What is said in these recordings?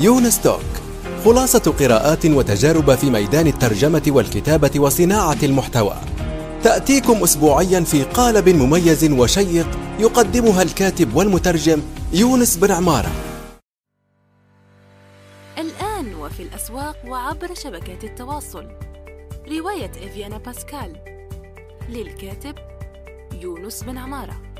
يونس توك خلاصة قراءات وتجارب في ميدان الترجمة والكتابة وصناعة المحتوى تأتيكم أسبوعيا في قالب مميز وشيق يقدمها الكاتب والمترجم يونس بن عمارة الآن وفي الأسواق وعبر شبكات التواصل رواية إفيانا باسكال للكاتب يونس بن عماره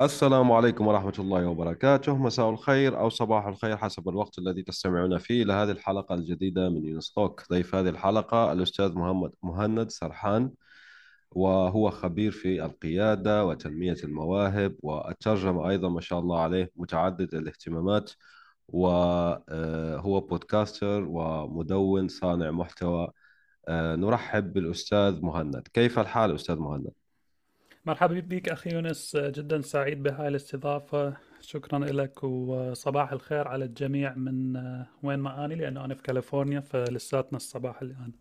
السلام عليكم ورحمة الله وبركاته مساء الخير أو صباح الخير حسب الوقت الذي تستمعون فيه لهذه الحلقة الجديدة من توك ضيف هذه الحلقة الأستاذ محمد مهند سرحان وهو خبير في القيادة وتنمية المواهب والترجمة أيضا ما شاء الله عليه متعدد الاهتمامات وهو آه، بودكاستر ومدون صانع محتوى آه، نرحب بالأستاذ مهند كيف الحال أستاذ مهند؟ مرحبا بك أخي يونس جدا سعيد بهاي الاستضافة شكرا لك وصباح الخير على الجميع من آه، وين ما اني لأنه أنا في كاليفورنيا فلساتنا الصباح الآن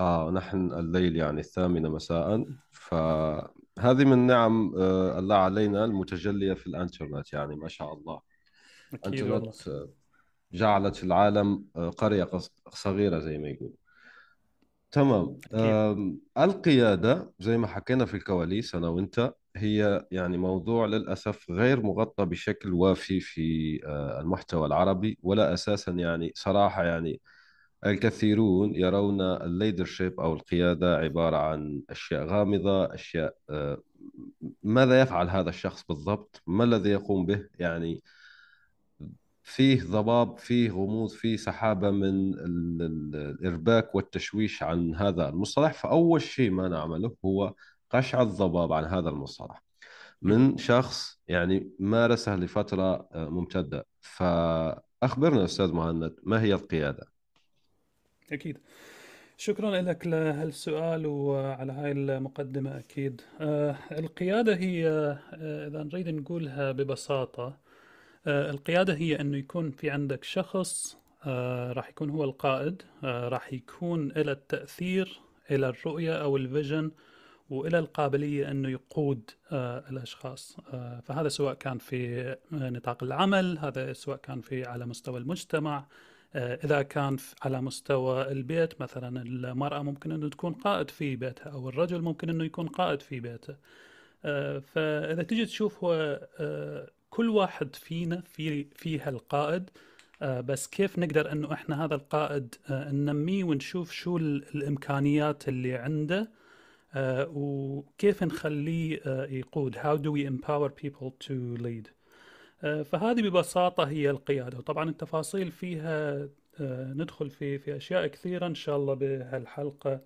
آه نحن الليل يعني الثامنة مساء فهذه من نعم آه، الله علينا المتجلية في الانترنت يعني ما شاء الله أكيد الانترنت جعلت العالم آه، قرية صغيرة زي ما يقول تمام أم، القيادة زي ما حكينا في الكواليس أنا وأنت هي يعني موضوع للأسف غير مغطى بشكل وافي في آه، المحتوى العربي ولا أساسا يعني صراحة يعني الكثيرون يرون الليدرشيب أو القيادة عبارة عن أشياء غامضة أشياء آه، ماذا يفعل هذا الشخص بالضبط ما الذي يقوم به يعني فيه ضباب فيه غموض فيه سحابة من الإرباك والتشويش عن هذا المصطلح فأول شيء ما نعمله هو قشع الضباب عن هذا المصطلح من شخص يعني مارسه لفترة آه، ممتدة فأخبرنا أستاذ مهند ما هي القيادة؟ أكيد شكرا لك لهالسؤال وعلى هاي المقدمة أكيد آه، القيادة هي آه، إذا نريد نقولها ببساطة آه، القيادة هي أنه يكون في عندك شخص آه، راح يكون هو القائد آه، راح يكون إلى التأثير إلى الرؤية أو الفيجن وإلى القابلية أنه يقود الأشخاص فهذا سواء كان في نطاق العمل هذا سواء كان في على مستوى المجتمع إذا كان على مستوى البيت مثلا المرأة ممكن أنه تكون قائد في بيتها أو الرجل ممكن أنه يكون قائد في بيته فإذا تجي تشوف هو كل واحد فينا في فيها القائد آه، بس كيف نقدر انه احنا هذا القائد آه، ننميه ونشوف شو الامكانيات اللي عنده آه، وكيف نخليه يقود how do we empower people to lead فهذه ببساطه هي القياده وطبعا التفاصيل فيها ندخل في في اشياء كثيره ان شاء الله بهالحلقه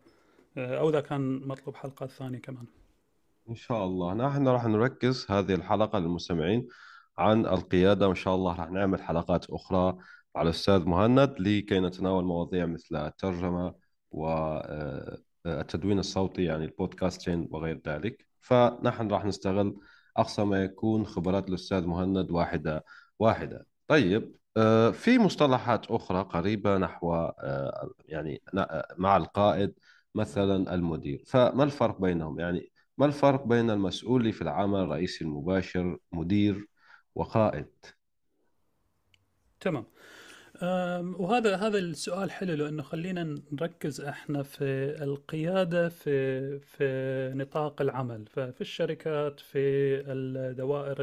او اذا كان مطلوب حلقه ثانيه كمان ان شاء الله نحن راح نركز هذه الحلقه للمستمعين عن القياده وان شاء الله راح نعمل حلقات اخرى مع الاستاذ مهند لكي نتناول مواضيع مثل الترجمه والتدوين آه، آه، الصوتي يعني البودكاستين وغير ذلك فنحن راح نستغل اقصى ما يكون خبرات الاستاذ مهند واحده واحده طيب آه، في مصطلحات اخرى قريبه نحو يعني مع القائد مثلا المدير فما الفرق بينهم يعني ما الفرق بين المسؤول في العمل الرئيسي المباشر مدير وقائد تمام وهذا هذا السؤال حلو لانه خلينا نركز احنا في القياده في في نطاق العمل ففي الشركات في الدوائر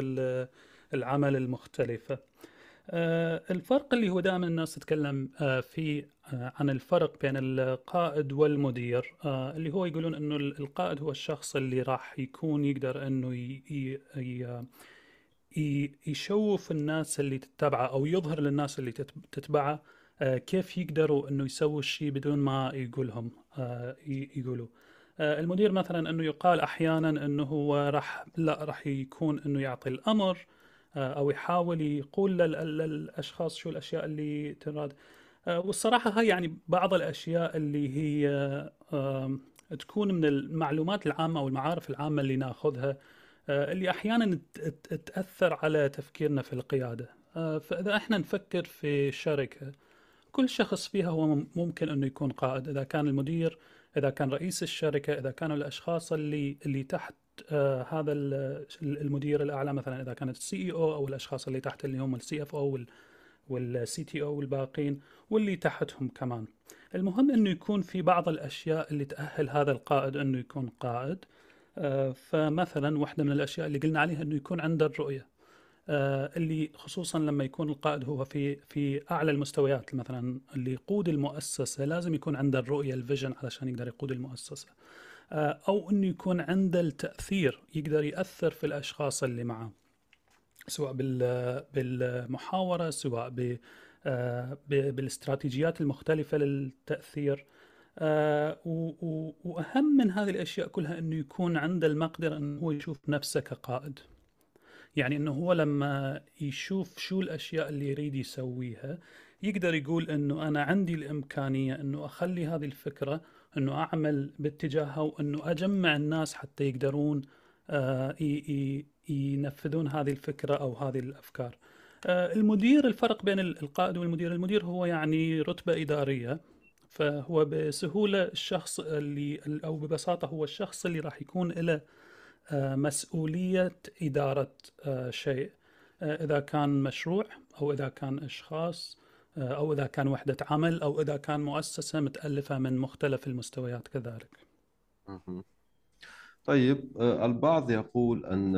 العمل المختلفه أه، الفرق اللي هو دائما الناس تتكلم أه، فيه أه، عن الفرق بين القائد والمدير اللي هو يقولون انه القائد هو الشخص اللي راح يكون يقدر انه ي... ي... يشوف الناس اللي تتبعه او يظهر للناس اللي تتبعه آه، كيف يقدروا انه يسووا الشيء بدون ما يقولهم آه، يقولوا آه، المدير مثلا انه يقال احيانا انه هو راح لا راح يكون انه يعطي الامر او يحاول يقول للاشخاص شو الاشياء اللي تراد والصراحه هاي يعني بعض الاشياء اللي هي تكون من المعلومات العامه او المعارف العامه اللي ناخذها آه، اللي احيانا تاثر على تفكيرنا في القياده آه، فاذا احنا نفكر في شركه كل شخص فيها هو ممكن انه يكون قائد اذا كان المدير اذا كان رئيس الشركه اذا كانوا الاشخاص اللي اللي تحت آه، هذا المدير الاعلى مثلا اذا كانت السي او او الاشخاص اللي تحت اللي هم السي اف او والسي تي او والباقين واللي تحتهم كمان المهم انه يكون في بعض الاشياء اللي تاهل هذا القائد انه يكون قائد آه، فمثلا واحدة من الأشياء اللي قلنا عليها أنه يكون عنده الرؤية آه، اللي خصوصا لما يكون القائد هو في في اعلى المستويات مثلا اللي يقود المؤسسه لازم يكون عنده الرؤيه الفيجن علشان يقدر يقود المؤسسه آه، او انه يكون عنده التاثير يقدر ياثر في الاشخاص اللي معه سواء بالمحاوره سواء بالاستراتيجيات المختلفه للتاثير آه، واهم من هذه الاشياء كلها انه يكون عنده المقدره انه هو يشوف نفسه كقائد يعني انه هو لما يشوف شو الاشياء اللي يريد يسويها يقدر يقول انه انا عندي الامكانيه انه اخلي هذه الفكره انه اعمل باتجاهها وانه اجمع الناس حتى يقدرون آه، ينفذون هذه الفكره او هذه الافكار. آه، المدير الفرق بين القائد والمدير، المدير هو يعني رتبه اداريه فهو بسهولة الشخص اللي أو ببساطة هو الشخص اللي راح يكون له آه، مسؤولية إدارة آه، شيء آه، إذا كان مشروع أو إذا كان أشخاص أو إذا كان وحدة عمل أو إذا كان مؤسسة متألفة من مختلف المستويات كذلك طيب البعض يقول أن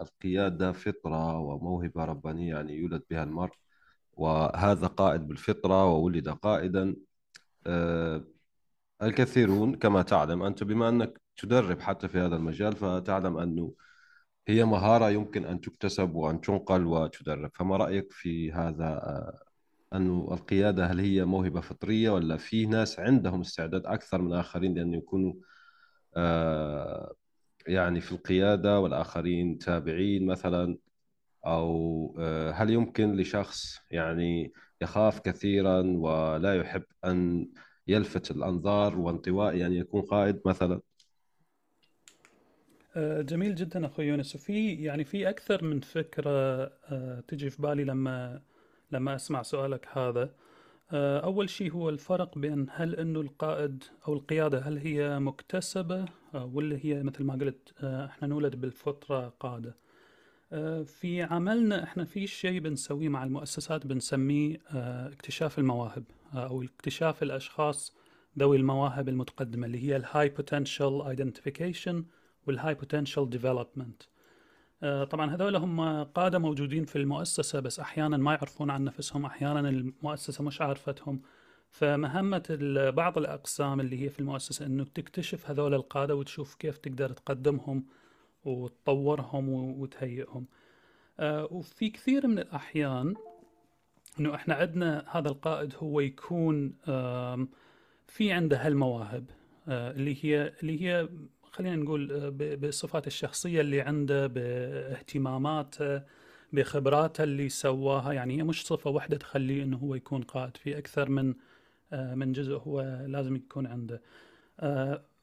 القيادة فطرة وموهبة ربانية يعني يولد بها المرء وهذا قائد بالفطرة وولد قائدا آه، الكثيرون كما تعلم أنت بما أنك تدرب حتى في هذا المجال فتعلم أنه هي مهارة يمكن أن تكتسب وأن تنقل وتدرب فما رأيك في هذا آه، أنه القيادة هل هي موهبة فطرية ولا في ناس عندهم استعداد أكثر من آخرين لأن يكونوا آه، يعني في القيادة والآخرين تابعين مثلا أو هل يمكن لشخص يعني يخاف كثيرا ولا يحب أن يلفت الأنظار وانطوائي يعني أن يكون قائد مثلا أه، جميل جدا اخوي يونس وفي يعني في اكثر من فكره أه، تجي في بالي لما لما اسمع سؤالك هذا أه، اول شيء هو الفرق بين هل انه القائد او القياده هل هي مكتسبه ولا هي مثل ما قلت احنا نولد بالفطره قاده في عملنا احنا في شيء بنسويه مع المؤسسات بنسميه آه، اكتشاف المواهب آه، او اكتشاف الاشخاص ذوي المواهب المتقدمه اللي هي الهاي بوتنشال ايدنتيفيكيشن والهاي بوتنشال ديفلوبمنت طبعا هذول هم قاده موجودين في المؤسسه بس احيانا ما يعرفون عن نفسهم احيانا المؤسسه مش عارفتهم فمهمة بعض الأقسام اللي هي في المؤسسة أنه تكتشف هذول القادة وتشوف كيف تقدر تقدمهم وتطورهم وتهيئهم آه، وفي كثير من الأحيان أنه إحنا عندنا هذا القائد هو يكون في عنده هالمواهب آه، اللي هي اللي هي خلينا نقول آه، بالصفات الشخصية اللي عنده باهتماماته بخبراته اللي سواها يعني هي مش صفة واحدة تخليه انه هو يكون قائد في اكثر من من جزء هو لازم يكون عنده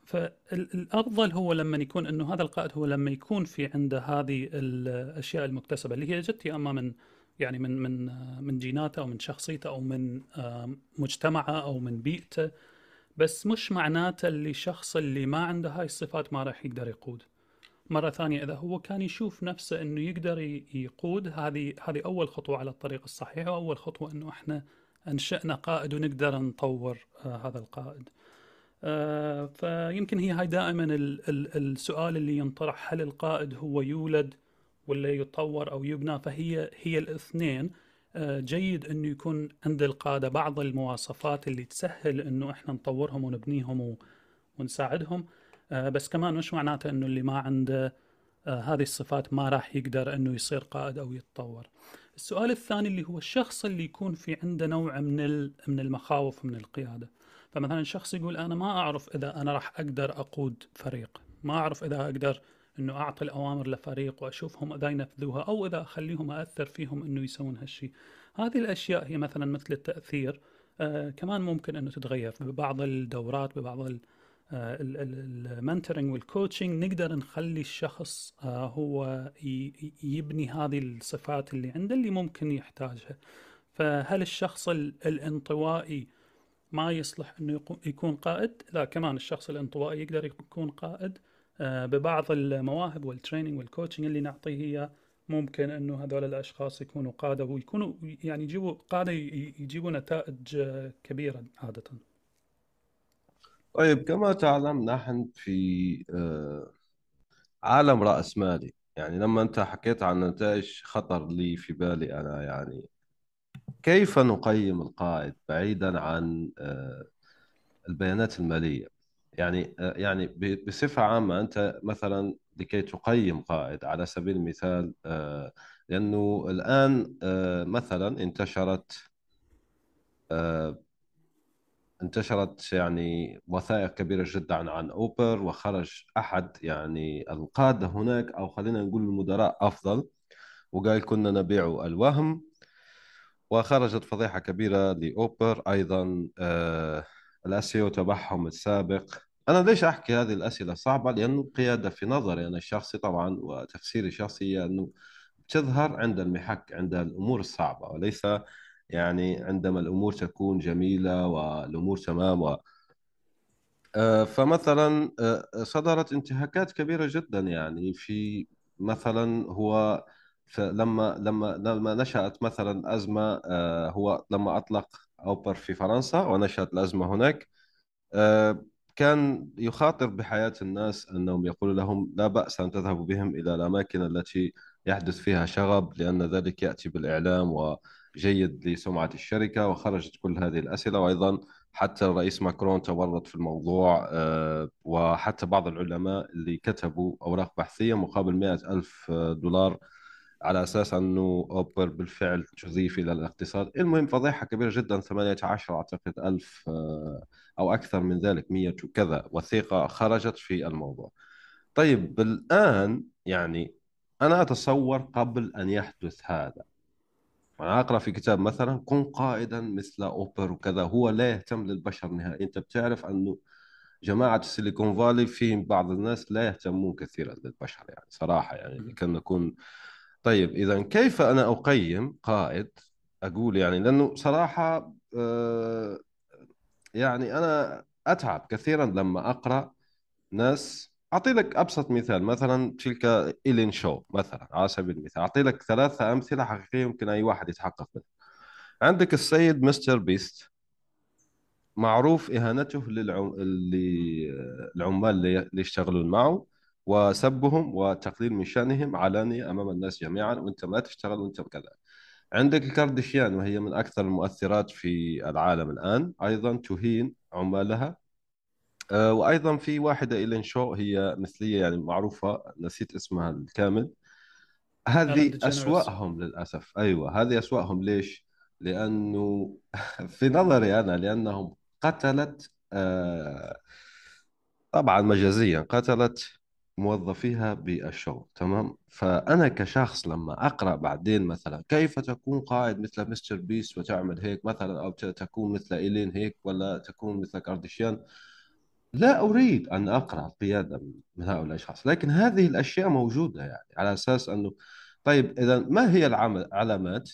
فالافضل هو لما يكون انه هذا القائد هو لما يكون في عنده هذه الاشياء المكتسبه اللي هي جت يا اما من يعني من من من جيناته او من شخصيته او من مجتمعه او من بيئته بس مش معناته اللي شخص اللي ما عنده هاي الصفات ما راح يقدر يقود مره ثانيه اذا هو كان يشوف نفسه انه يقدر يقود هذه هذه اول خطوه على الطريق الصحيح واول خطوه انه احنا انشانا قائد ونقدر نطور آه، هذا القائد آه، فيمكن هي هاي دائما السؤال اللي ينطرح هل القائد هو يولد ولا يطور او يبنى فهي هي الاثنين آه، جيد انه يكون عند القاده بعض المواصفات اللي تسهل انه احنا نطورهم ونبنيهم ونساعدهم آه، بس كمان مش معناته انه اللي ما عنده هذه الصفات ما راح يقدر انه يصير قائد او يتطور. السؤال الثاني اللي هو الشخص اللي يكون في عنده نوع من من المخاوف من القياده. فمثلا شخص يقول انا ما اعرف اذا انا راح اقدر اقود فريق ما اعرف اذا اقدر انه اعطي الاوامر لفريق واشوفهم اذا ينفذوها او اذا اخليهم اثر فيهم انه يسوون هالشيء هذه الاشياء هي مثلا مثل التاثير آه كمان ممكن انه تتغير ببعض الدورات ببعض المنتورنج آه، والكوتشنج نقدر نخلي الشخص آه هو يبني هذه الصفات اللي عنده اللي ممكن يحتاجها فهل الشخص الانطوائي ما يصلح انه يكون قائد لا كمان الشخص الانطوائي يقدر يكون قائد آه، ببعض المواهب والتريننج والكوتشنج اللي نعطيه اياه ممكن انه هذول الاشخاص يكونوا قاده ويكونوا يعني يجيبوا قاده يجيبوا نتائج آه، كبيره عاده. طيب كما تعلم نحن في آه، عالم راسمالي يعني لما انت حكيت عن نتائج خطر لي في بالي انا يعني كيف نقيم القائد بعيدا عن آه، البيانات الماليه يعني آه، يعني بصفه عامه انت مثلا لكي تقيم قائد على سبيل المثال آه، لانه الان مثلا انتشرت انتشرت يعني وثائق كبيره جدا عن اوبر وخرج احد يعني القاده هناك او خلينا نقول المدراء افضل وقال كنا نبيع الوهم وخرجت فضيحة كبيرة لأوبر أيضا آه الأسيو تبعهم السابق أنا ليش أحكي هذه الأسئلة صعبة لأنه القيادة في نظري أنا الشخصي طبعا وتفسيري الشخصي هي أنه تظهر عند المحك عند الأمور الصعبة وليس يعني عندما الأمور تكون جميلة والأمور تمام و... آه فمثلا آه صدرت انتهاكات كبيرة جدا يعني في مثلا هو فلما لما لما نشأت مثلا أزمة آه، هو لما أطلق أوبر في فرنسا ونشأت الأزمة هناك آه، كان يخاطر بحياة الناس أنهم يقول لهم لا بأس أن تذهبوا بهم إلى الأماكن التي يحدث فيها شغب لأن ذلك يأتي بالإعلام وجيد لسمعة الشركة وخرجت كل هذه الأسئلة وأيضا حتى الرئيس ماكرون تورط في الموضوع آه، وحتى بعض العلماء اللي كتبوا أوراق بحثية مقابل 100 ألف دولار على اساس انه اوبر بالفعل تضيف الى الاقتصاد المهم فضيحه كبيره جدا 18 اعتقد الف آه، او اكثر من ذلك 100 وكذا وثيقه خرجت في الموضوع طيب الان يعني انا اتصور قبل ان يحدث هذا انا اقرا في كتاب مثلا كن قائدا مثل اوبر وكذا هو لا يهتم للبشر نهائيا انت بتعرف انه جماعه السيليكون فالي فيهم بعض الناس لا يهتمون كثيرا للبشر يعني صراحه يعني كان نكون طيب اذا كيف انا اقيم قائد اقول يعني لانه صراحه آه، يعني انا اتعب كثيرا لما اقرا ناس اعطي لك ابسط مثال مثلا تلك إيلين شو مثلا على سبيل المثال اعطي لك ثلاثه امثله حقيقيه يمكن اي واحد يتحقق منها عندك السيد مستر بيست معروف اهانته للعمال اللي يشتغلون معه وسبهم وتقليل من شأنهم علانية أمام الناس جميعا وأنت ما تشتغل وأنت كذا عندك الكارديشيان وهي من أكثر المؤثرات في العالم الآن أيضا تهين عمالها آه، وأيضا في واحدة إيلين شو هي مثلية يعني معروفة نسيت اسمها الكامل هذه أسوأهم للأسف أيوة هذه أسوأهم ليش؟ لأنه في نظري أنا لأنهم قتلت آه، طبعا مجازيا قتلت موظفيها بالشغل تمام فانا كشخص لما اقرا بعدين مثلا كيف تكون قائد مثل مستر بيس وتعمل هيك مثلا او تكون مثل ايلين هيك ولا تكون مثل كارديشيان لا اريد ان اقرا القياده من هؤلاء الاشخاص لكن هذه الاشياء موجوده يعني على اساس انه طيب اذا ما هي العلامات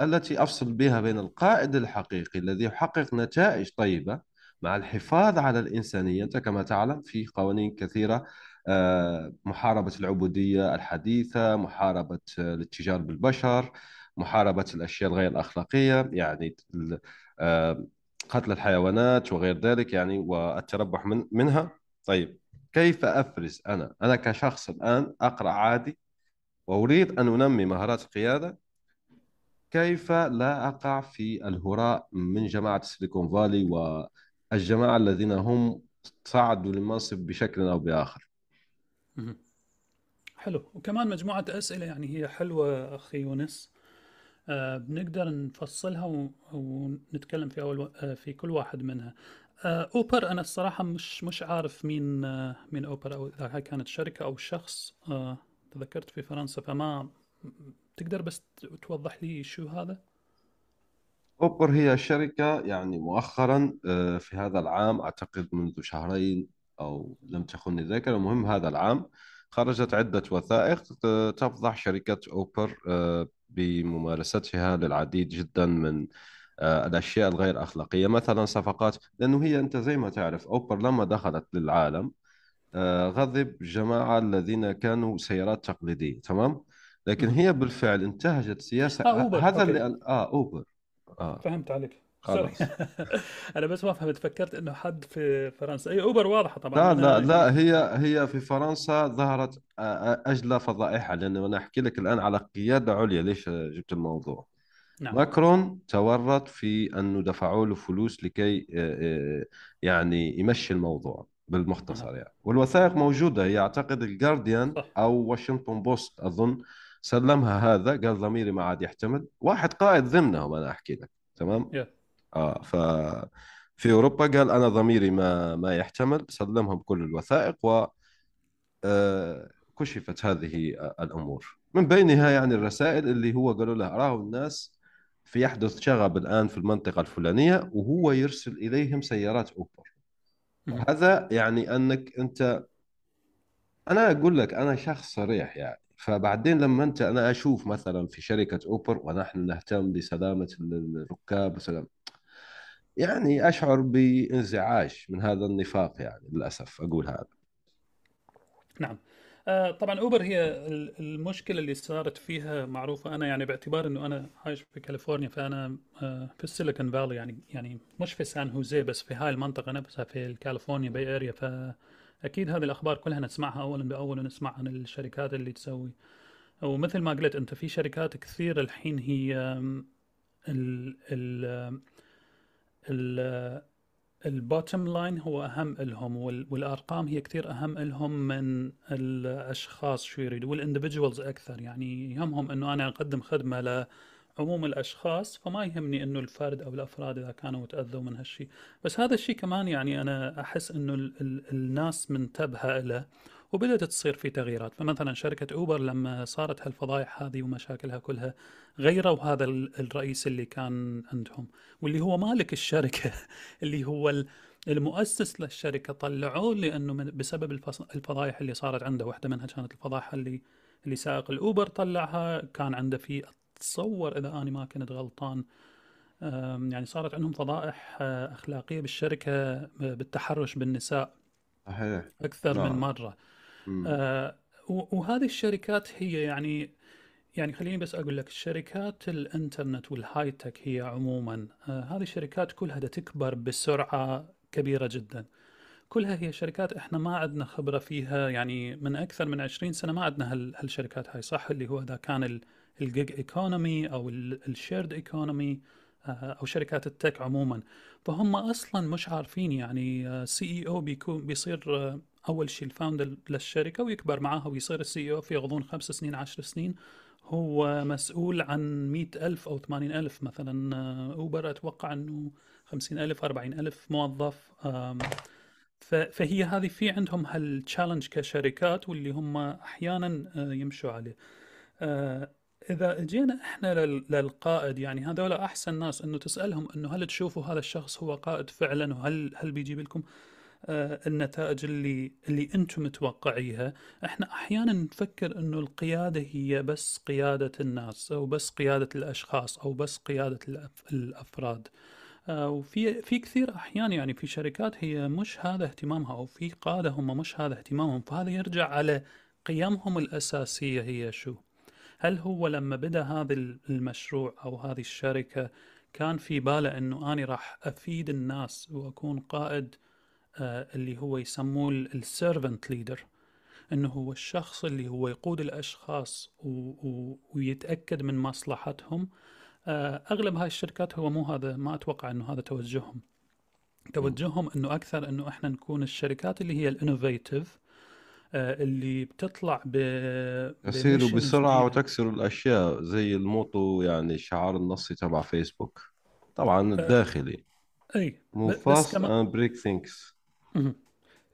التي افصل بها بين القائد الحقيقي الذي يحقق نتائج طيبه مع الحفاظ على الانسانيه انت كما تعلم في قوانين كثيره آه، محاربة العبودية الحديثة محاربة آه، الاتجار بالبشر محاربة الأشياء الغير الأخلاقية يعني آه، قتل الحيوانات وغير ذلك يعني والتربح من منها طيب كيف أفرز أنا أنا كشخص الآن أقرأ عادي وأريد أن أنمي مهارات القيادة كيف لا أقع في الهراء من جماعة السيليكون فالي والجماعة الذين هم صعدوا للمنصب بشكل أو بآخر حلو وكمان مجموعة أسئلة يعني هي حلوة أخي يونس آه بنقدر نفصلها و- ونتكلم في أول و- آه في كل واحد منها آه أوبر أنا الصراحة مش مش عارف مين آه مين أوبر أو إذا هاي كانت شركة أو شخص آه تذكرت في فرنسا فما تقدر بس توضح لي شو هذا؟ أوبر هي شركة يعني مؤخرا آه، في هذا العام أعتقد منذ شهرين أو لم تخني الذاكرة المهم هذا العام خرجت عدة وثائق تفضح شركة أوبر آه، بممارستها للعديد جدا من آه، الأشياء الغير أخلاقية مثلا صفقات لأنه هي أنت زي ما تعرف أوبر لما دخلت للعالم آه، غضب جماعة الذين كانوا سيارات تقليدية تمام لكن هي بالفعل انتهجت سياسة آه أوبر. هذا أوكي. اللي آه أوبر آه. فهمت عليك خلاص انا بس ما فهمت فكرت انه حد في فرنسا اي اوبر واضحه طبعا لا لا لا يعني هي هي في فرنسا ظهرت آه، آه، اجلى فضائحها لانه انا احكي لك الان على قياده عليا ليش جبت الموضوع نعم. ماكرون تورط في انه دفعوا له فلوس لكي آه، يعني يمشي الموضوع بالمختصر نعم. يعني والوثائق موجوده يعتقد الجارديان او واشنطن بوست اظن سلمها هذا قال ضميري ما عاد يحتمل واحد قائد ضمنهم انا احكي لك تمام yeah. اه ف في اوروبا قال انا ضميري ما ما يحتمل سلمهم كل الوثائق و آه، كشفت هذه الامور من بينها يعني الرسائل اللي هو قالوا له راهو الناس في يحدث شغب الان في المنطقه الفلانيه وهو يرسل اليهم سيارات اوبر هذا يعني انك انت انا اقول لك انا شخص صريح يعني فبعدين لما انت انا اشوف مثلا في شركه اوبر ونحن نهتم بسلامه الركاب وسلامه يعني اشعر بانزعاج من هذا النفاق يعني للاسف اقول هذا نعم آه، طبعا اوبر هي المشكله اللي صارت فيها معروفه انا يعني باعتبار انه انا عايش في كاليفورنيا فانا آه، في السيليكون فالي يعني يعني مش في سان هوزي بس في هاي المنطقه نفسها في الكاليفورنيا باي اريا فاكيد هذه الاخبار كلها نسمعها اولا باول ونسمع عن الشركات اللي تسوي ومثل ما قلت انت في شركات كثير الحين هي ال ال الباتم لاين هو اهم لهم والارقام هي كثير اهم لهم من الاشخاص شو يريدوا والاندفجوالز اكثر يعني يهمهم انه انا اقدم خدمه لعموم الاشخاص فما يهمني انه الفرد او الافراد اذا كانوا تاذوا من هالشيء بس هذا الشيء كمان يعني انا احس انه الناس منتبهه له وبدأت تصير في تغييرات فمثلا شركة أوبر لما صارت هالفضايح هذه ومشاكلها كلها غيروا هذا الرئيس اللي كان عندهم واللي هو مالك الشركة اللي هو المؤسس للشركة طلعوه لأنه بسبب الفضايح اللي صارت عنده واحدة منها كانت الفضايح اللي اللي سائق الأوبر طلعها كان عنده في أتصور إذا أنا ما كنت غلطان يعني صارت عندهم فضائح آه، أخلاقية بالشركة آه، بالتحرش بالنساء أكثر من نعم. مرة آه وهذه الشركات هي يعني يعني خليني بس اقول لك الشركات الانترنت والهاي تك هي عموما آه هذه الشركات كلها تكبر بسرعه كبيره جدا كلها هي شركات احنا ما عندنا خبره فيها يعني من اكثر من 20 سنه ما عندنا هالشركات هاي صح اللي هو اذا كان الجيج ايكونومي او الشيرد ايكونومي آه، او شركات التك عموما فهم اصلا مش عارفين يعني سي اي او بيكون بيصير آه، اول شيء الفاوندر للشركه ويكبر معاها ويصير السي او في غضون خمس سنين عشر سنين هو مسؤول عن مئة ألف أو ثمانين ألف مثلا آه، أوبر أتوقع أنه خمسين ألف أربعين ألف موظف فهي هذه في عندهم هالتشالنج كشركات واللي هم أحيانا آه، يمشوا عليه آه، إذا جينا إحنا للقائد يعني هذول أحسن ناس أنه تسألهم أنه هل تشوفوا هذا الشخص هو قائد فعلا وهل هل بيجيب لكم آه، النتائج اللي اللي انتم متوقعيها احنا احيانا نفكر انه القياده هي بس قياده الناس او بس قياده الاشخاص او بس قياده الافراد آه، وفي في كثير احيان يعني في شركات هي مش هذا اهتمامها او في قاده هم مش هذا اهتمامهم فهذا يرجع على قيمهم الاساسيه هي شو هل هو لما بدا هذا المشروع او هذه الشركه كان في باله انه انا راح افيد الناس واكون قائد آه، اللي هو يسموه السيرفنت ليدر انه هو الشخص اللي هو يقود الاشخاص ويتاكد من مصلحتهم آه، اغلب هاي الشركات هو مو هذا ما اتوقع انه هذا توجههم توجههم انه اكثر انه احنا نكون الشركات اللي هي الانوفيتيف آه، اللي بتطلع ب تسيروا بسرعه وتكسروا الاشياء زي الموتو يعني الشعار النصي تبع فيسبوك طبعا الداخلي اي مو فاست بريك ثينكس اي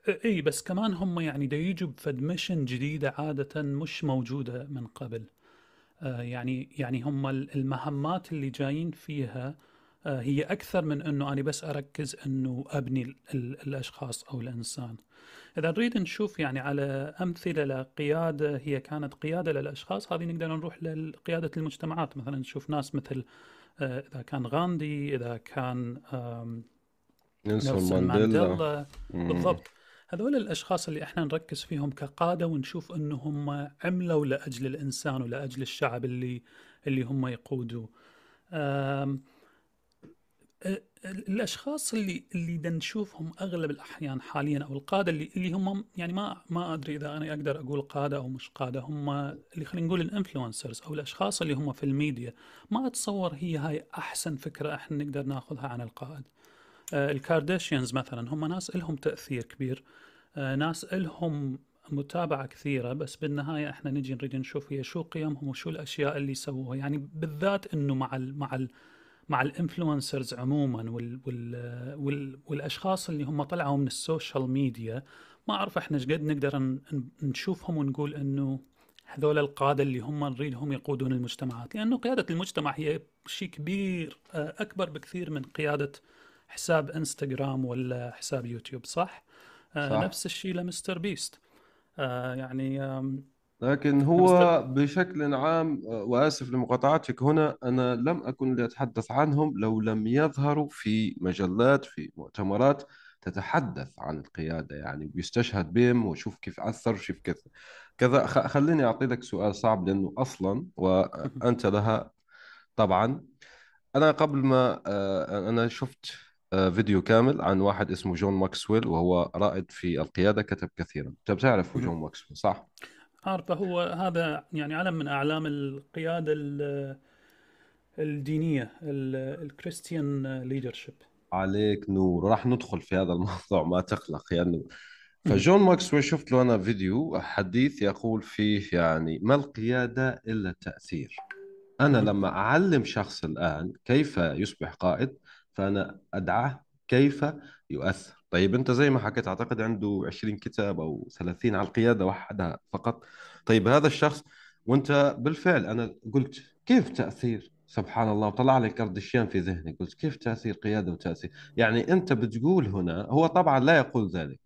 إيه، بس كمان هم يعني دا يجوا ميشن جديده عاده مش موجوده من قبل آه يعني يعني هم المهمات اللي جايين فيها آه هي اكثر من انه انا بس اركز انه ابني الاشخاص او الانسان اذا نريد نشوف يعني على امثله لقياده هي كانت قياده للاشخاص هذه نقدر نروح لقياده المجتمعات مثلا نشوف ناس مثل آه، اذا كان غاندي اذا كان نيلسون مانديلا بالضبط هذول الاشخاص اللي احنا نركز فيهم كقاده ونشوف انهم عملوا لاجل الانسان ولاجل الشعب اللي اللي هم يقودوا آه، الاشخاص اللي اللي نشوفهم اغلب الاحيان حاليا او القاده اللي اللي هم يعني ما ما ادري اذا انا اقدر اقول قاده او مش قاده هم اللي خلينا نقول الانفلونسرز او الاشخاص اللي هم في الميديا ما اتصور هي هاي احسن فكره احنا نقدر ناخذها عن القائد آه، الكارداشيانز مثلا هم ناس لهم تاثير كبير آه، ناس لهم متابعة كثيرة بس بالنهاية احنا نجي نريد نشوف هي شو قيمهم وشو الاشياء اللي سووها يعني بالذات انه مع الـ مع الـ مع الانفلونسرز عموما والـ والـ والـ والاشخاص اللي هم طلعوا من السوشيال ميديا ما اعرف احنا ايش قد نقدر نشوفهم ونقول انه هذول القادة اللي هم نريدهم يقودون المجتمعات لأنه قيادة المجتمع هي شيء كبير آه، أكبر بكثير من قيادة حساب انستغرام ولا حساب يوتيوب صح؟ آه، صح. نفس الشيء لمستر بيست آه، يعني لكن هو بشكل عام آه، واسف لمقاطعتك هنا انا لم اكن لاتحدث عنهم لو لم يظهروا في مجلات في مؤتمرات تتحدث عن القياده يعني بيستشهد بهم وشوف كيف اثر شوف كذا كذا خليني اعطي لك سؤال صعب لانه اصلا وانت لها طبعا انا قبل ما انا شفت آه، فيديو كامل عن واحد اسمه جون ماكسويل وهو رائد في القياده كتب كثيرا انت طيب، بتعرف جون ماكسويل صح عارفه هو هذا يعني علم من اعلام القياده الدينيه الكريستيان ليدرشيب عليك نور راح ندخل في هذا الموضوع ما تقلق يعني فجون ماكسويل شفت له انا فيديو حديث يقول فيه يعني ما القياده الا التاثير انا لما اعلم شخص الان كيف يصبح قائد فانا ادعه كيف يؤثر طيب انت زي ما حكيت اعتقد عنده 20 كتاب او 30 على القياده وحدها فقط طيب هذا الشخص وانت بالفعل انا قلت كيف تاثير سبحان الله وطلع لي كردشيان في ذهني قلت كيف تاثير قياده وتاثير يعني انت بتقول هنا هو طبعا لا يقول ذلك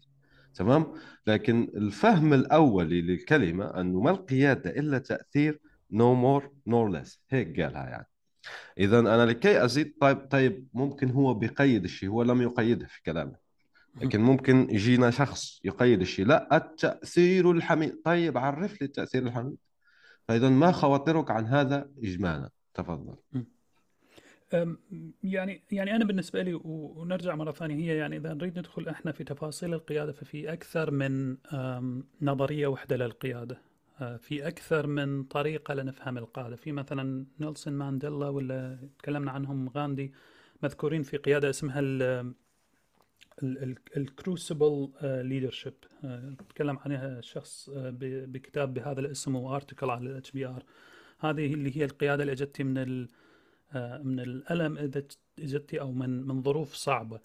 تمام لكن الفهم الاولي للكلمه انه ما القياده الا تاثير نو مور نور ليس هيك قالها يعني اذا انا لكي ازيد طيب طيب ممكن هو بيقيد الشيء هو لم يقيده في كلامه لكن ممكن يجينا شخص يقيد الشيء لا التاثير الحميد طيب عرف لي التاثير الحميد فاذا ما خواطرك عن هذا اجمالا تفضل يعني يعني انا بالنسبه لي ونرجع مره ثانيه هي يعني اذا نريد ندخل احنا في تفاصيل القياده ففي اكثر من نظريه واحده للقياده في أكثر من طريقة لنفهم القادة في مثلا نيلسون مانديلا ولا تكلمنا عنهم غاندي مذكورين في قيادة اسمها الكروسبل ليدرشيب تكلم عنها شخص آه، بكتاب بهذا الاسم وارتكل على الاتش بي ار هذه اللي هي القياده اللي اجتي من آه، من الالم اذا اجتي او من من ظروف صعبه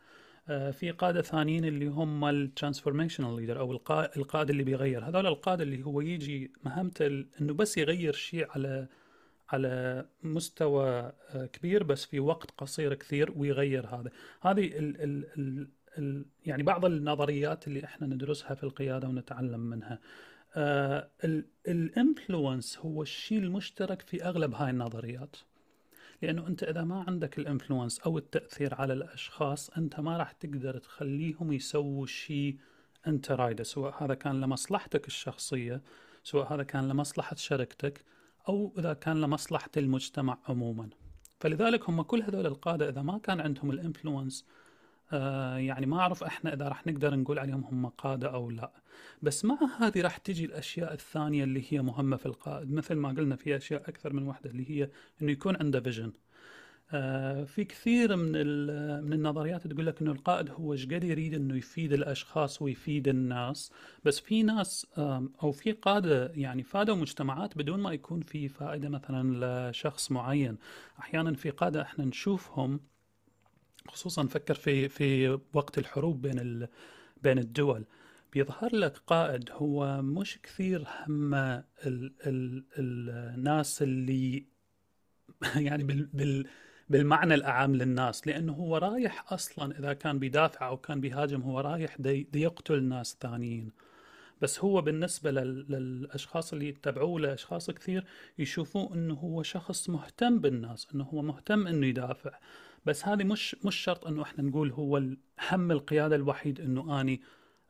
آه، في قاده ثانيين اللي هم الترانسفورميشنال ليدر او القائد اللي بيغير هذول القاده اللي هو يجي مهمته انه بس يغير شيء على على مستوى آه، كبير بس في وقت قصير كثير ويغير هذا هذه ال ال ال يعني بعض النظريات اللي احنا ندرسها في القياده ونتعلم منها آه، الانفلونس هو الشيء المشترك في اغلب هاي النظريات لأنه أنت إذا ما عندك الإنفلونس أو التأثير على الأشخاص أنت ما راح تقدر تخليهم يسووا شيء أنت رايده سواء هذا كان لمصلحتك الشخصية سواء هذا كان لمصلحة شركتك أو إذا كان لمصلحة المجتمع عموما فلذلك هم كل هذول القادة إذا ما كان عندهم الإنفلونس آه، يعني ما أعرف إحنا إذا راح نقدر نقول عليهم هم قادة أو لا بس مع هذه راح تجي الأشياء الثانية اللي هي مهمة في القائد مثل ما قلنا في أشياء أكثر من واحدة اللي هي إنه يكون عنده فيجن آه، في كثير من من النظريات تقول لك انه القائد هو ايش قد يريد انه يفيد الاشخاص ويفيد الناس بس في ناس او في قاده يعني فادوا مجتمعات بدون ما يكون في فائده مثلا لشخص معين احيانا في قاده احنا نشوفهم خصوصا فكر في في وقت الحروب بين ال... بين الدول بيظهر لك قائد هو مش كثير هم ال... ال... الناس اللي يعني بال... بال... بالمعنى الاعم للناس لانه هو رايح اصلا اذا كان بيدافع او كان بيهاجم هو رايح دي, دي يقتل ناس ثانيين بس هو بالنسبة للأشخاص اللي يتبعوه لأشخاص كثير يشوفوه أنه هو شخص مهتم بالناس أنه هو مهتم أنه يدافع بس هذه مش مش شرط انه احنا نقول هو هم القياده الوحيد انه اني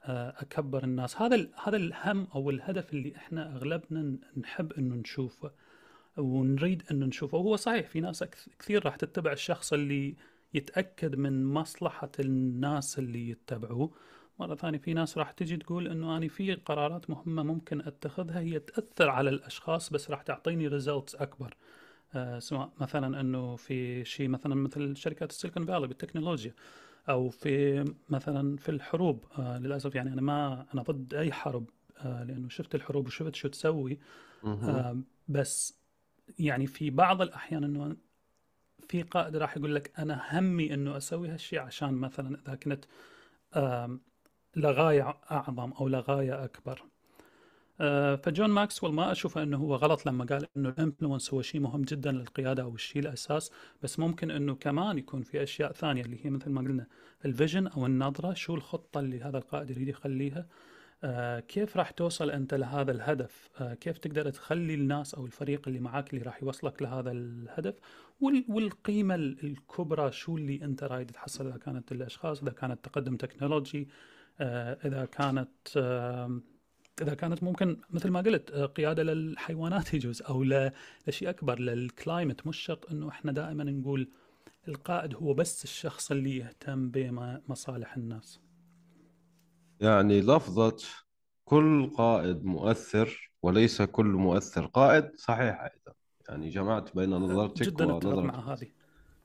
آه، اكبر الناس هذا هذا الهم او الهدف اللي احنا اغلبنا نحب انه نشوفه ونريد انه نشوفه وهو صحيح في ناس كثير راح تتبع الشخص اللي يتاكد من مصلحه الناس اللي يتبعوه مرة ثانية في ناس راح تجي تقول انه انا في قرارات مهمة ممكن اتخذها هي تأثر على الاشخاص بس راح تعطيني ريزلتس اكبر آه، سواء مثلا انه في شيء مثلا مثل شركات السيليكون فالي بالتكنولوجيا او في مثلا في الحروب آه، للاسف يعني انا ما انا ضد اي حرب آه، لانه شفت الحروب وشفت شو تسوي بس يعني في بعض الاحيان انه في قائد راح يقول لك انا همي انه اسوي هالشيء عشان مثلا اذا كنت لغايه اعظم او لغايه اكبر آه، فجون ماكسويل ما اشوفه انه هو غلط لما قال انه الانفلونس هو شيء مهم جدا للقياده او الشيء الاساس بس ممكن انه كمان يكون في اشياء ثانيه اللي هي مثل ما قلنا الفيجن او النظره شو الخطه اللي هذا القائد يريد يخليها آه كيف راح توصل انت لهذا الهدف آه كيف تقدر تخلي الناس او الفريق اللي معاك اللي راح يوصلك لهذا الهدف وال والقيمه الكبرى شو اللي انت رايد تحصل اذا كانت الاشخاص اذا كانت تقدم تكنولوجي آه اذا كانت اذا كانت ممكن مثل ما قلت آه، قياده للحيوانات يجوز او لشيء اكبر للكلايمت مش شرط انه احنا دائما نقول القائد هو بس الشخص اللي يهتم بمصالح الناس يعني لفظة كل قائد مؤثر وليس كل مؤثر قائد صحيحة أيضا يعني جمعت بين نظرتك جدا ونظرتك مع هذه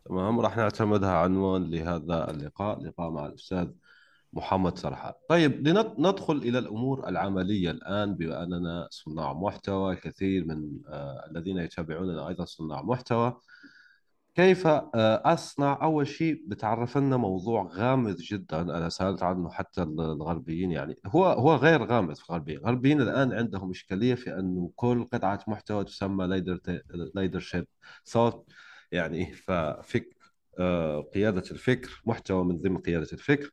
تمام راح نعتمدها عنوان لهذا اللقاء لقاء مع الأستاذ محمد سرحان طيب لندخل إلى الأمور العملية الآن بما أننا صناع محتوى كثير من آه، الذين يتابعوننا أيضا صناع محتوى كيف آه، أصنع أول شيء بتعرف لنا موضوع غامض جدا أنا سألت عنه حتى الغربيين يعني هو هو غير غامض في الغربيين الغربيين الآن عندهم إشكالية في أنه كل قطعة محتوى تسمى ليدر شيب ثوت يعني ففك آه، قيادة الفكر محتوى من ضمن قيادة الفكر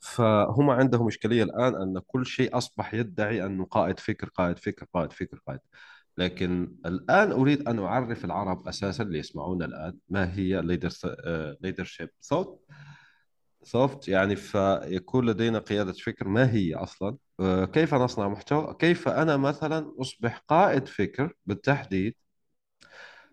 فهم عندهم اشكاليه الان ان كل شيء اصبح يدعي انه قائد فكر قائد فكر قائد فكر قائد لكن الان اريد ان اعرف العرب اساسا اللي يسمعونا الان ما هي آه، leadership ثوت ثوت يعني فيكون لدينا قياده فكر ما هي اصلا آه، كيف نصنع محتوى كيف انا مثلا اصبح قائد فكر بالتحديد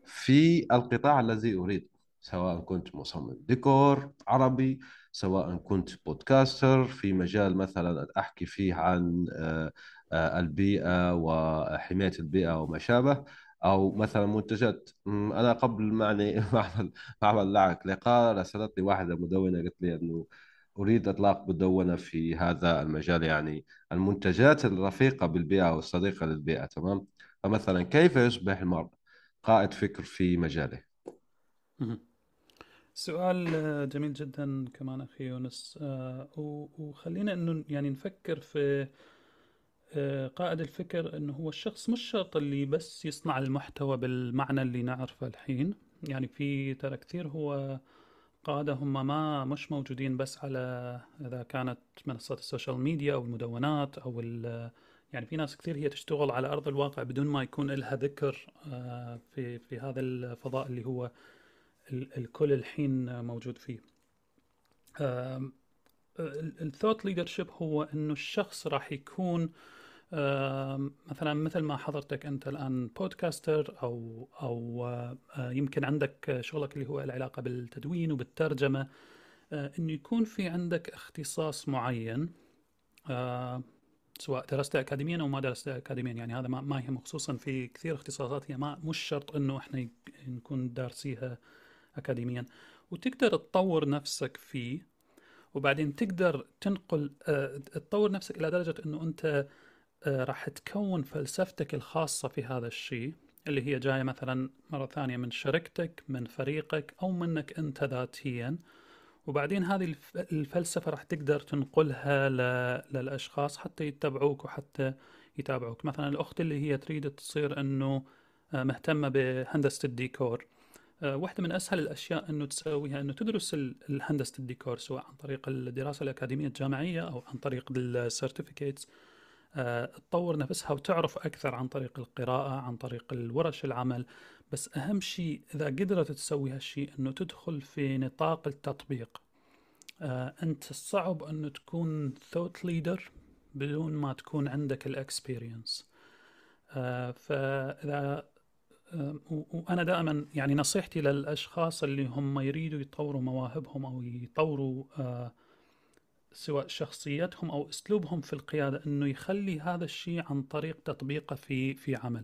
في القطاع الذي اريد سواء كنت مصمم ديكور عربي سواء كنت بودكاستر في مجال مثلا احكي فيه عن آه، آه، البيئه وحمايه البيئه وما شابه او مثلا منتجات انا قبل معني اعمل معمل معك لقاء راسلتني واحده مدونه قالت لي انه اريد اطلاق مدونه في هذا المجال يعني المنتجات الرفيقه بالبيئه والصديقه للبيئه تمام فمثلا كيف يصبح المرء قائد فكر في مجاله سؤال آه، جميل جدا كمان اخي يونس آه، وخلينا انه يعني نفكر في آه، قائد الفكر انه هو الشخص مش شرط اللي بس يصنع المحتوى بالمعنى اللي نعرفه الحين يعني في ترى كثير هو قادة هم ما مش موجودين بس على إذا كانت منصات السوشيال ميديا أو المدونات أو ال يعني في ناس كثير هي تشتغل على أرض الواقع بدون ما يكون لها ذكر في في هذا الفضاء اللي هو الكل الحين موجود فيه الثوت ليدرشيب هو انه الشخص راح يكون مثلا مثل ما حضرتك انت الان بودكاستر او او يمكن عندك شغلك اللي هو العلاقه بالتدوين وبالترجمه انه يكون في عندك اختصاص معين سواء درست اكاديميا او ما درست اكاديميا يعني هذا ما يهم خصوصا في كثير اختصاصات هي ما مش شرط انه احنا نكون دارسيها أكاديميا وتقدر تطور نفسك فيه وبعدين تقدر تنقل آه، تطور نفسك إلى درجة أنه أنت آه، راح تكون فلسفتك الخاصة في هذا الشيء اللي هي جاية مثلا مرة ثانية من شركتك من فريقك أو منك أنت ذاتيا وبعدين هذه الفلسفة راح تقدر تنقلها للأشخاص حتى يتبعوك وحتى يتابعوك مثلا الأخت اللي هي تريد تصير أنه آه، مهتمة بهندسة الديكور آه، واحدة من أسهل الأشياء أنه تسويها أنه تدرس الهندسة الديكور سواء عن طريق الدراسة الأكاديمية الجامعية أو عن طريق السيرتيفيكيتس آه، تطور نفسها وتعرف أكثر عن طريق القراءة عن طريق الورش العمل بس أهم شيء إذا قدرت تسوي هالشيء أنه تدخل في نطاق التطبيق آه، أنت صعب أنه تكون ثوت ليدر بدون ما تكون عندك الأكسبيرينس فإذا وانا دائما يعني نصيحتي للاشخاص اللي هم يريدوا يطوروا مواهبهم او يطوروا آه، سواء شخصيتهم او اسلوبهم في القياده انه يخلي هذا الشيء عن طريق تطبيقه في في عمل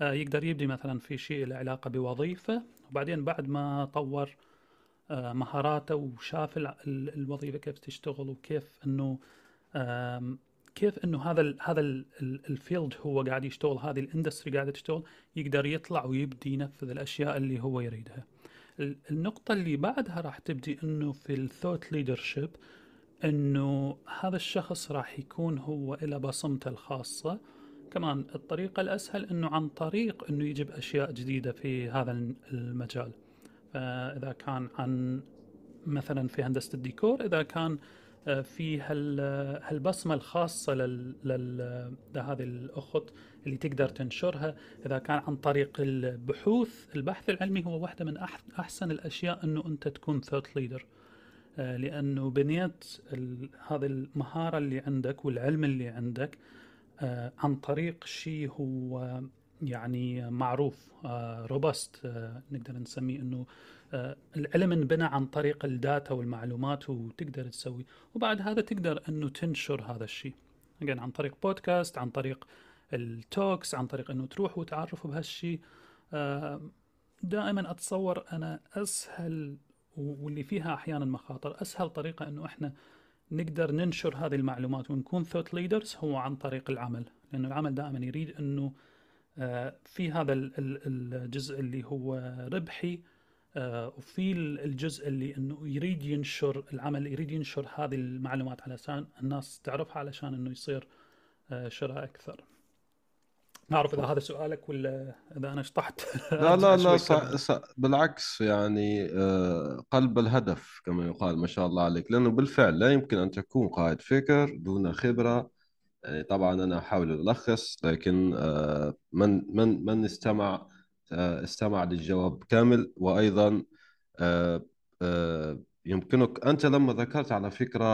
آه، يقدر يبدي مثلا في شيء له علاقه بوظيفه وبعدين بعد ما طور آه، مهاراته وشاف الوظيفه كيف تشتغل وكيف انه كيف انه هذا الـ هذا الفيلد هو قاعد يشتغل هذه الاندستري قاعده تشتغل يقدر يطلع ويبدي ينفذ الاشياء اللي هو يريدها النقطة اللي بعدها راح تبدي انه في الثوت ليدرشيب انه هذا الشخص راح يكون هو له بصمته الخاصة كمان الطريقة الاسهل انه عن طريق انه يجيب اشياء جديدة في هذا المجال فاذا كان عن مثلا في هندسة الديكور اذا كان في هالبصمة الخاصة لهذه الأخت اللي تقدر تنشرها إذا كان عن طريق البحوث البحث العلمي هو واحدة من أحسن الأشياء أنه أنت تكون ثوت ليدر آه، لأنه بنيت هذه المهارة اللي عندك والعلم اللي عندك آه، عن طريق شيء هو يعني معروف روبست آه، نقدر نسميه أنه آه، العلم انبنى عن طريق الداتا والمعلومات وتقدر تسوي وبعد هذا تقدر انه تنشر هذا الشيء يعني عن طريق بودكاست عن طريق التوكس عن طريق انه تروح وتعرفوا بهالشيء آه، دائما اتصور انا اسهل واللي فيها احيانا مخاطر اسهل طريقه انه احنا نقدر ننشر هذه المعلومات ونكون ثوت ليدرز هو عن طريق العمل لانه العمل دائما يريد انه آه، في هذا الجزء اللي هو ربحي آه، وفي الجزء اللي انه يريد ينشر العمل يريد ينشر هذه المعلومات علشان الناس تعرفها علشان انه يصير آه، شراء اكثر ما اعرف اذا هذا سؤالك ولا اذا انا شطحت لا لا لا سا سا بالعكس يعني آه، قلب الهدف كما يقال ما شاء الله عليك لانه بالفعل لا يمكن ان تكون قائد فكر دون خبره يعني طبعا انا احاول الخص لكن من من من استمع آه، استمع للجواب كامل وايضا آه، آه، يمكنك انت لما ذكرت على فكره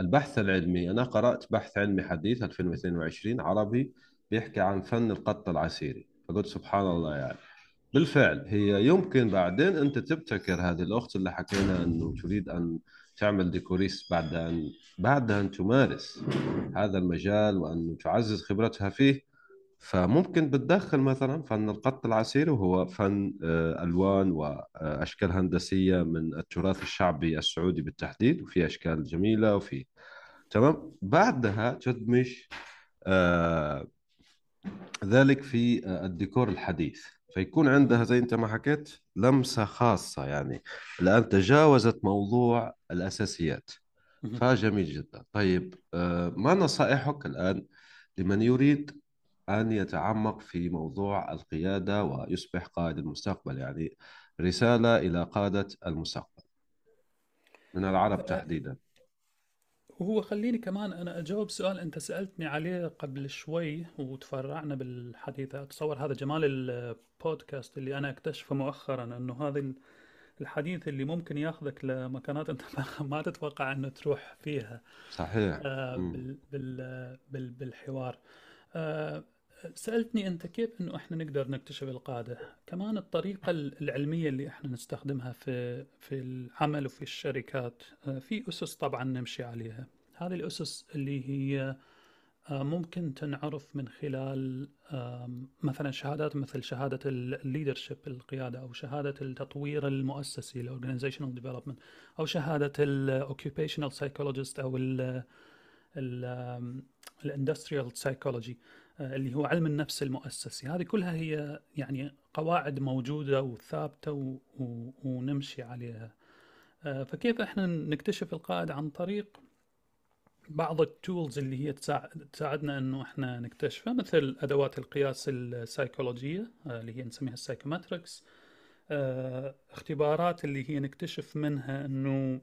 البحث العلمي انا قرات بحث علمي حديث 2022 عربي بيحكي عن فن القط العسيري فقلت سبحان الله يعني بالفعل هي يمكن بعدين انت تبتكر هذه الاخت اللي حكينا انه تريد ان تعمل ديكوريس بعد ان بعد ان تمارس هذا المجال وان تعزز خبرتها فيه فممكن بتدخل مثلا فن القط العسير وهو فن آه، الوان واشكال آه، هندسيه من التراث الشعبي السعودي بالتحديد وفي اشكال جميله وفي تمام بعدها تدمج آه، ذلك في الديكور الحديث فيكون عندها زي انت ما حكيت لمسه خاصه يعني الان تجاوزت موضوع الاساسيات فجميل جدا طيب ما نصائحك الان لمن يريد أن يتعمق في موضوع القيادة ويصبح قائد المستقبل يعني رسالة إلى قادة المستقبل من العرب تحديدا وهو خليني كمان أنا أجاوب سؤال أنت سألتني عليه قبل شوي وتفرعنا بالحديث أتصور هذا جمال البودكاست اللي أنا أكتشفه مؤخرا أنه هذا الحديث اللي ممكن ياخذك لمكانات انت ما تتوقع انه تروح فيها صحيح آه بال بال بالحوار آه سالتني انت كيف انه احنا نقدر نكتشف القاده كمان الطريقه العلميه اللي احنا نستخدمها في في العمل وفي الشركات آه، في اسس طبعا نمشي عليها هذه الاسس اللي هي آه، ممكن تنعرف من خلال مثلا شهادات مثل شهادة الليدرشيب القيادة أو شهادة التطوير المؤسسي ال Organizational Development أو شهادة ال Occupational Psychologist أو ال Industrial Psychology آه، اللي هو علم النفس المؤسسي هذه كلها هي يعني قواعد موجودة وثابتة و... و... ونمشي عليها آه، فكيف احنا نكتشف القائد عن طريق بعض التولز اللي هي تساعدنا انه احنا نكتشفها مثل ادوات القياس السيكولوجيه آه، اللي هي نسميها السايكوماتريكس اختبارات اللي هي نكتشف منها انه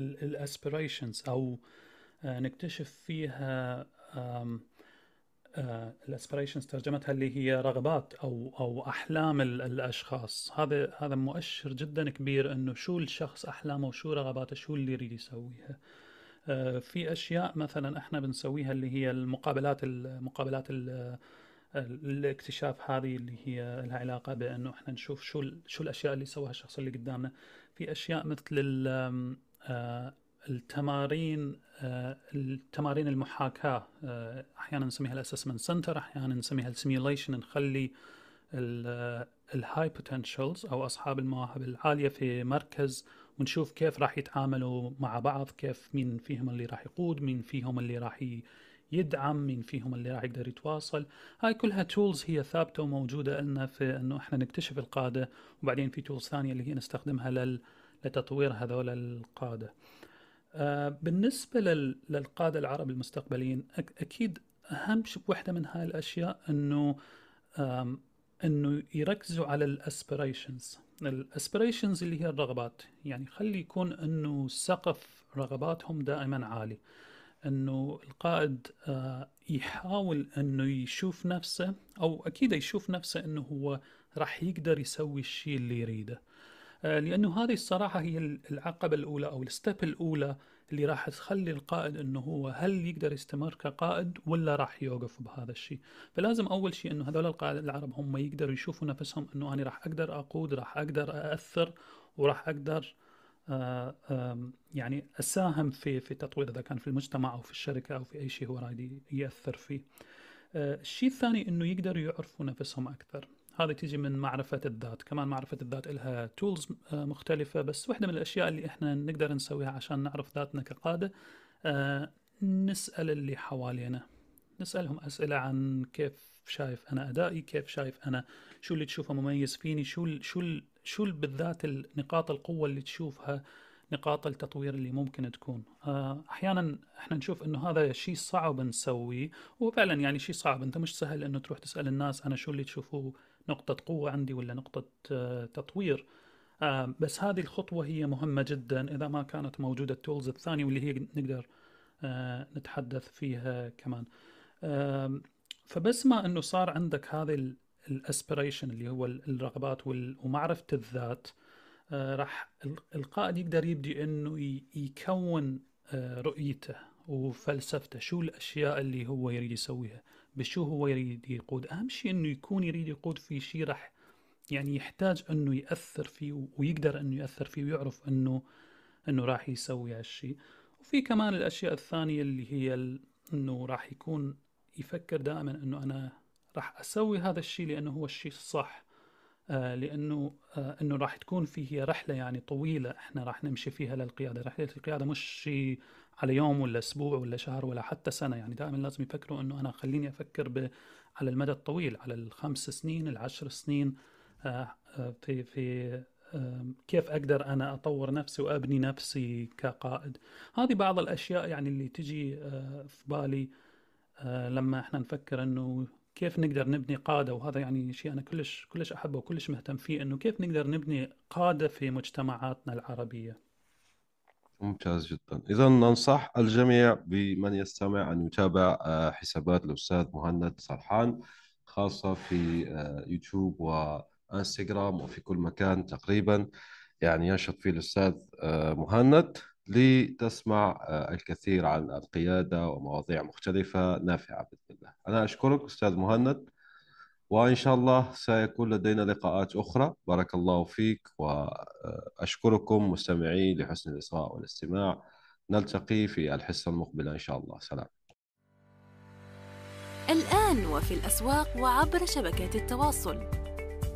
الاسبريشنز او نكتشف فيها الاسبريشنز ترجمتها اللي هي رغبات او او احلام الاشخاص هذا هذا مؤشر جدا كبير انه شو الشخص احلامه وشو رغباته شو اللي يريد يسويها في اشياء مثلا احنا بنسويها اللي هي المقابلات المقابلات الاكتشاف هذه اللي هي لها علاقه بانه احنا نشوف شو شو الاشياء اللي سواها الشخص اللي قدامنا في اشياء مثل التمارين آه، التمارين المحاكاه آه، احيانا نسميها الاسسمنت سنتر احيانا نسميها السيميوليشن نخلي الهاي آه، بوتنشلز او اصحاب المواهب العاليه في مركز ونشوف كيف راح يتعاملوا مع بعض كيف مين فيهم اللي راح يقود مين فيهم اللي راح يدعم مين فيهم اللي راح يقدر يتواصل هاي كلها تولز هي ثابته وموجوده لنا في انه احنا نكتشف القاده وبعدين في تولز ثانيه اللي هي نستخدمها لل لتطوير هذول القاده آه، بالنسبة للقادة العرب المستقبليين أكيد أهم وحدة من هاي الأشياء أنه أنه يركزوا على الأسبريشنز الأسبريشنز اللي هي الرغبات يعني خلي يكون أنه سقف رغباتهم دائما عالي أنه القائد آه، يحاول أنه يشوف نفسه أو أكيد يشوف نفسه أنه هو راح يقدر يسوي الشيء اللي يريده آه، لانه هذه الصراحه هي العقبه الاولى او الستيب الاولى اللي راح تخلي القائد انه هو هل يقدر يستمر كقائد ولا راح يوقف بهذا الشيء فلازم اول شيء انه هذول القائد العرب هم يقدروا يشوفوا نفسهم انه انا راح اقدر اقود راح اقدر ااثر وراح اقدر آه، يعني اساهم في في تطوير اذا كان في المجتمع او في الشركه او في اي شيء هو رايد ياثر فيه. آه، الشيء الثاني انه يقدروا يعرفوا نفسهم اكثر هذه تيجي من معرفة الذات كمان معرفة الذات إلها تولز آه، مختلفة بس واحدة من الأشياء اللي إحنا نقدر نسويها عشان نعرف ذاتنا كقادة آه، نسأل اللي حوالينا نسألهم أسئلة عن كيف شايف أنا أدائي كيف شايف أنا شو اللي تشوفه مميز فيني شو الـ شو الـ شو الـ بالذات نقاط القوة اللي تشوفها نقاط التطوير اللي ممكن تكون آه، احيانا احنا نشوف انه هذا شيء صعب نسويه وفعلا يعني شيء صعب انت مش سهل انه تروح تسال الناس انا شو اللي تشوفوه نقطة قوة عندي ولا نقطة آه، تطوير آه، بس هذه الخطوة هي مهمة جدا إذا ما كانت موجودة التولز الثانية واللي هي نقدر آه، نتحدث فيها كمان فبس ما أنه صار عندك هذه الاسبريشن اللي هو الرغبات ومعرفة الذات راح القائد يقدر يبدي أنه يكون رؤيته وفلسفته شو الأشياء اللي هو يريد يسويها بشو هو يريد يقود اهم شيء انه يكون يريد يقود في شيء راح يعني يحتاج انه ياثر فيه ويقدر انه ياثر فيه ويعرف انه انه راح يسوي هالشيء وفي كمان الاشياء الثانيه اللي هي انه راح يكون يفكر دائما انه انا راح اسوي هذا الشيء لانه هو الشيء الصح آه لانه آه انه راح تكون فيه رحله يعني طويله احنا راح نمشي فيها للقياده، رحله القياده مش شيء على يوم ولا اسبوع ولا شهر ولا حتى سنه يعني دائما لازم يفكروا انه انا خليني افكر ب على المدى الطويل على الخمس سنين العشر سنين آه، آه، في في كيف اقدر انا اطور نفسي وابني نفسي كقائد هذه بعض الاشياء يعني اللي تجي آه، في بالي لما احنا نفكر انه كيف نقدر نبني قاده وهذا يعني شيء انا كلش كلش احبه وكلش مهتم فيه انه كيف نقدر نبني قاده في مجتمعاتنا العربيه ممتاز جدا إذا ننصح الجميع بمن يستمع أن يتابع آه، حسابات الأستاذ مهند سرحان خاصة في آه، يوتيوب وإنستغرام وفي كل مكان تقريبا يعني ينشط فيه الأستاذ آه، مهند لتسمع الكثير عن القيادة ومواضيع مختلفة نافعة بإذن الله أنا أشكرك أستاذ مهند وإن شاء الله سيكون لدينا لقاءات أخرى بارك الله فيك وأشكركم مستمعي لحسن الإصغاء والاستماع نلتقي في الحصة المقبلة إن شاء الله سلام الآن وفي الأسواق وعبر شبكات التواصل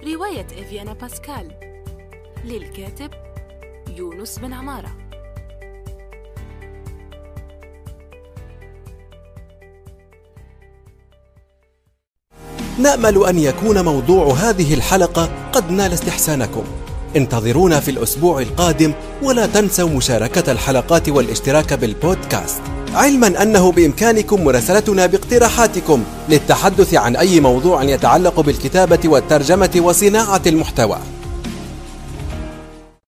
رواية إفيانا باسكال للكاتب يونس بن عماره نامل ان يكون موضوع هذه الحلقه قد نال استحسانكم انتظرونا في الاسبوع القادم ولا تنسوا مشاركه الحلقات والاشتراك بالبودكاست علما انه بامكانكم مراسلتنا باقتراحاتكم للتحدث عن اي موضوع يتعلق بالكتابه والترجمه وصناعه المحتوى